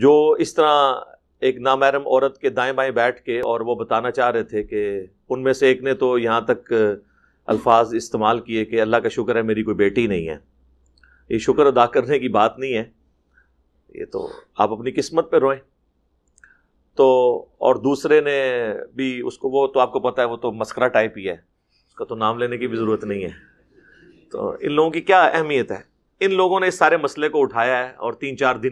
जो इस तरह एक नामहरम औरत के दाएं बाएं बैठ के और वो बताना चाह रहे थे कि उनमें से एक ने तो यहाँ तक अल्फाज इस्तेमाल किए कि अल्लाह का शुक्र है मेरी कोई बेटी नहीं है ये शुक्र अदा करने की बात नहीं है ये तो आप अपनी किस्मत पर रोएं तो और दूसरे ने भी उसको वो तो आपको पता है वो तो मस्करा टाइप ही है उसका तो नाम लेने की भी ज़रूरत नहीं है तो इन लोगों की क्या अहमियत है इन लोगों ने इस सारे मसले को उठाया है और तीन चार दिन